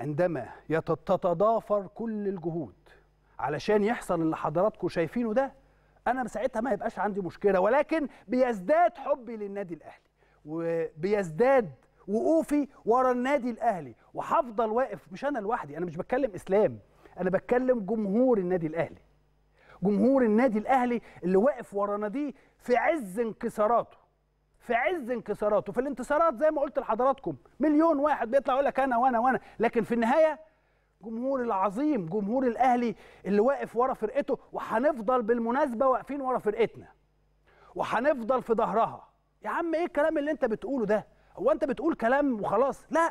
عندما تتضافر كل الجهود علشان يحصل اللي حضراتكم شايفينه ده انا ساعتها ما هيبقاش عندي مشكله ولكن بيزداد حبي للنادي الاهلي وبيزداد وقوفي ورا النادي الاهلي وهفضل واقف مش انا لوحدي انا مش بتكلم اسلام انا بتكلم جمهور النادي الاهلي جمهور النادي الاهلي اللي واقف ورانا دي في عز انكساراته في عز انكساراته في الانتصارات زي ما قلت لحضراتكم مليون واحد بيطلع يقول لك انا وانا وانا لكن في النهايه جمهور العظيم جمهور الاهلي اللي واقف ورا فرقته وهنفضل بالمناسبه واقفين ورا فرقتنا وهنفضل في ظهرها يا عم ايه الكلام اللي انت بتقوله ده هو انت بتقول كلام وخلاص لا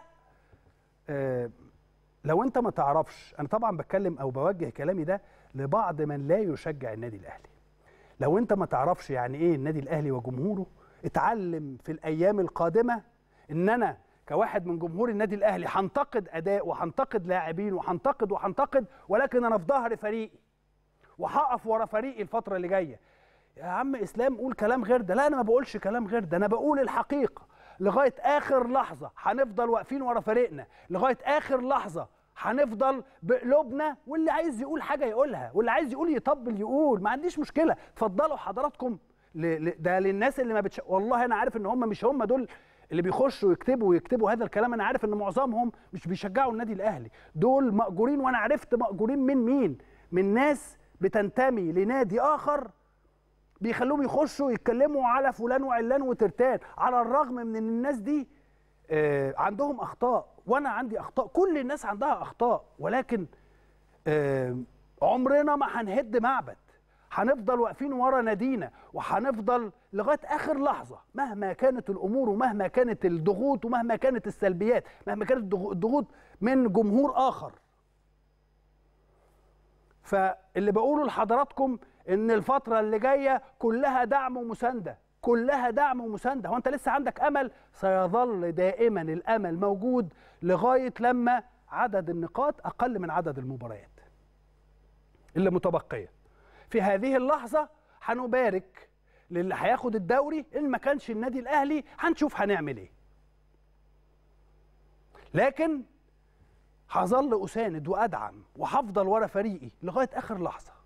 آه لو انت ما تعرفش انا طبعا بتكلم او بوجه كلامي ده لبعض من لا يشجع النادي الاهلي لو انت ما تعرفش يعني ايه النادي الاهلي وجمهوره اتعلم في الايام القادمه ان انا كواحد من جمهور النادي الاهلي هنتقد اداء وهنتقد لاعبين وهنتقد وهنتقد ولكن انا في ظهر فريقي وهقف ورا فريقي الفتره اللي جايه يا عم اسلام قول كلام غير ده لا انا ما بقولش كلام غير ده انا بقول الحقيقه لغايه اخر لحظه هنفضل واقفين ورا فريقنا لغايه اخر لحظه هنفضل بقلوبنا واللي عايز يقول حاجه يقولها واللي عايز يقول يطبل يقول ما عنديش مشكله اتفضلوا حضراتكم ل... ل... ده للناس اللي ما بتش... والله انا عارف ان هم مش هم دول اللي بيخشوا يكتبوا ويكتبوا هذا الكلام انا عارف ان معظمهم مش بيشجعوا النادي الاهلي دول ماجورين وانا عرفت ماجورين من مين من ناس بتنتمي لنادي اخر بيخلوهم يخشوا يتكلموا على فلان وعلان وترتان على الرغم من ان الناس دي آه، عندهم اخطاء وانا عندي اخطاء كل الناس عندها اخطاء ولكن آه، عمرنا ما هنهد معبد هنفضل واقفين ورا نادينا وهنفضل لغايه اخر لحظه مهما كانت الامور ومهما كانت الضغوط ومهما كانت السلبيات مهما كانت الضغوط من جمهور اخر فاللي بقوله لحضراتكم ان الفتره اللي جايه كلها دعم ومسانده كلها دعم ومسانده هو انت لسه عندك امل سيظل دائما الامل موجود لغايه لما عدد النقاط اقل من عدد المباريات اللي متبقيه في هذه اللحظه هنبارك للي هياخد الدوري ان ما كانش النادي الاهلي هنشوف هنعمل ايه لكن هظل اساند وادعم وهفضل ورا فريقي لغايه اخر لحظه